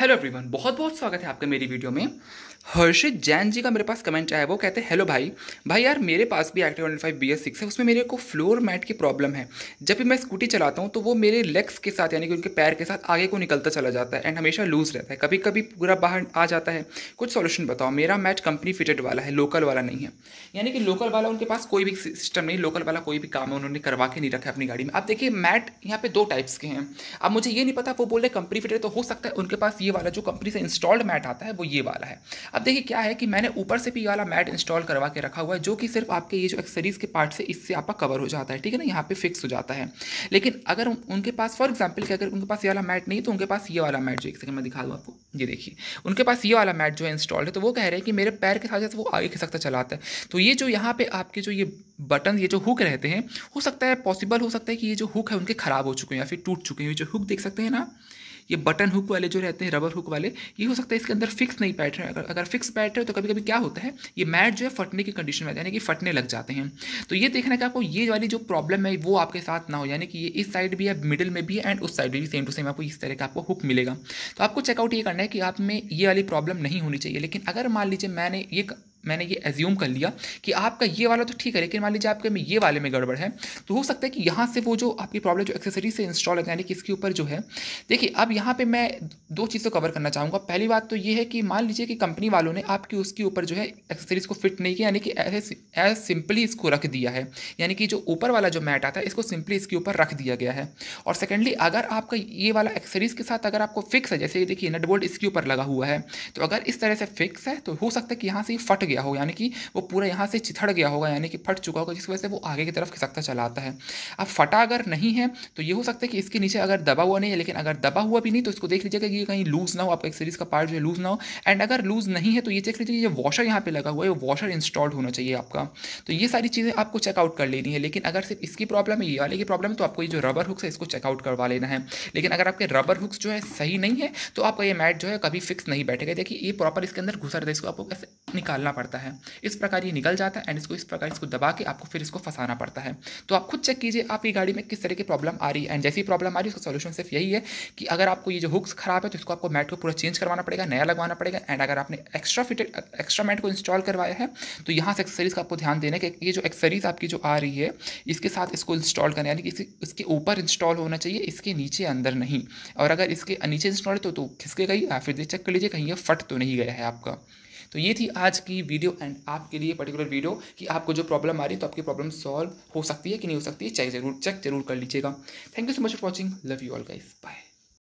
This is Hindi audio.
हेलो एवरीवन बहुत बहुत स्वागत है आपका मेरी वीडियो में हर्षित जैन जी का मेरे पास कमेंट आया वो कहते हैं हेलो भाई भाई यार मेरे पास भी active hundred five B S six है उसमें मेरे को फ्लोर मैट की प्रॉब्लम है जब भी मैं स्कूटी चलाता हूँ तो वो मेरे लेग्स के साथ यानी कि उनके पैर के साथ आगे को निकलता चला जाता है एंड हमेशा लूज रहता है कभी कभी पूरा बाहर आ जाता है कुछ सोल्यूशन बताओ मेरा मैट कंपनी फिटेड वाला है लोकल वाला नहीं है यानी कि लोकल वाला उनके पास कोई भी सिस्टम नहीं लोकल वाला कोई भी काम है उन्होंने करवा के नहीं रखा अपनी गाड़ी में आप देखिए मैट यहाँ पे दो टाइप्स के हैं अब मुझे ये नहीं पता वो बोल रहे कंपनी फिटेड तो हो सकता है उनके पास ये ये वाला जो कंपनी से इंस्टॉल्ड मैट आता है वो ये वाला है अब देखिए क्या है कि मैंने ऊपर से भी ये वाला मैट इंस्टॉल करवा के रखा हुआ है जो कि सिर्फ आपके ये जो एक्सरीज के पार्ट से इससे आपका कवर हो जाता है ठीक है ना यहाँ पे फिक्स हो जाता है लेकिन अगर उनके पास फॉर एग्जाम्पल कि अगर उनके पास ये वाला मैट नहीं तो उनके पास ये वाला मैट जो एक सेकंड मैं दिखा दूँ आपको ये देखिए उनके पास ये वाला मैट जो है इंस्टॉल्ड है तो वो कह रहे हैं कि मेरे पैर के साथ जैसे वो आगे खिसकता चलाता है तो ये जो यहाँ पे आपके जो ये बटन ये जो हुक रहते हैं हो सकता है पॉसिबल हो सकता है कि ये जो हुक है उनके ख़राब हो चुके हैं या फिर टूट चुके हैं ये जो हुक देख सकते हैं ना ये बटन हुक वाले जो रहते हैं रबर हुक वाले ये हो सकता है इसके अंदर फिक्स नहीं बैठ रहे अगर अगर फिक्स बैठ रहे तो कभी कभी क्या होता है ये मैट जो है फटने की कंडीशन में यानी कि फटने लग जाते हैं तो ये देखना कि आपको ये वाली जो प्रॉब्लम है वो आपके साथ ना हो यानी कि ये इस साइड भी है मिडिल में भी है एंड उस साइड में भी सेम टू सेम आपको इस तरह का आपको हुक मिलेगा तो आपको चेकआउट ये करना है कि आप में ये वाली प्रॉब्लम नहीं होनी चाहिए लेकिन अगर मान लीजिए मैंने ये मैंने ये एज्यूम कर लिया कि आपका ये वाला तो ठीक है लेकिन मान लीजिए आपके में ये वाले में गड़बड़ है तो हो सकता है कि यहाँ से वो जो आपकी प्रॉब्लम जो एक्सेसरी से इंस्टॉल है यानी कि इसके ऊपर जो है देखिए अब यहाँ पे मैं दो चीज़ें कवर तो करना चाहूँगा पहली बात तो ये है कि मान लीजिए कि कंपनी वालों ने आपकी उसके ऊपर जो है एक्सेसरीज को फिट नहीं किया यानी कि एज एज सिंपली इसको रख दिया है यानी कि जो ऊपर वाला जो मैट आता है इसको सिंपली इसके ऊपर रख दिया गया है और सेकेंडली अगर आपका ये वाला एक्सेसरीज के साथ अगर आपको फिक्स है जैसे देखिए नटबोल्ट इसके ऊपर लगा हुआ है तो अगर इस तरह से फिक्स है तो हो सकता है कि यहाँ से फट गया हो यानी कि वो पूरा यहाँ से चिथड़ गया होगा यानी कि फट चुका होगा जिसकी वजह से वो आगे की तरफ खिसकता चला आता है अब फटा अगर नहीं है तो ये हो सकता है कि इसके नीचे अगर दबा हुआ नहीं है लेकिन अगर दबा हुआ भी नहीं तो इसको देख लीजिएगा कि कहीं लूज़ ना हो आपका एक सीरीज़ का पार्ट जो है लूज़ ना हो एंड अगर लूज़ नहीं है तो ये देख लीजिए ये वॉशर यहाँ पर लगा हुआ है वॉशर इंस्टॉल्ड होना चाहिए आपका तो ये सारी चीज़ें आपको चेकआउट कर लेनी है लेकिन अगर सिर्फ इसकी प्रॉब्लम है ये वाले की प्रॉब्लम है तो आपको ये जो रबर हुक्स है इसको चेकआउट करवा लेना है लेकिन अगर आपके रबर हुक्स जो है सही नहीं है तो आपका ये मैट जो है कभी फिक्स नहीं बैठेगा देखिए ये प्रॉपर इसके अंदर घुसा रहता है इसको आपको कैसे निकालना पड़ता है इस प्रकार ये निकल जाता है एंड इसको इस प्रकार इसको दबा के आपको फिर इसको फंसाना पड़ता है तो आप खुद चेक कीजिए आपकी गाड़ी में किस तरह की प्रॉब्लम आ रही है एंड जैसी प्रॉब्लम आ रही है उसका सोल्यूशन सिर्फ यही है कि अगर आपको ये जो हुक्स खराब है तो इसको आपको मैट को पूरा चेंज करवाना पड़ेगा नया लगवाना पड़ेगा एंड अगर आपने एक्स्ट्रा फिटेड एक्स्ट्रा मैट को इंस्टॉल करवाया है तो यहाँ से एक्सरीज का आपको ध्यान देना है कि ये जो एक्सरीज आपकी जो आ रही है इसके साथ इसको इंस्टॉल करना यानी कि इसके ऊपर इंस्टॉल होना चाहिए इसके नीचे अंदर नहीं और अगर इसके नीचे इंस्टॉल है तो, तो खिसके गई या फिर चेक कर लीजिए कहीं ये फट तो नहीं गया है आपका तो ये थी आज की वीडियो एंड आपके लिए पर्टिकुलर वीडियो कि आपको जो प्रॉब्लम आ रही है तो आपकी प्रॉब्लम सॉल्व हो सकती है कि नहीं हो सकती है चेक जरूर चेक जरूर कर लीजिएगा thank you so much for watching love you all guys bye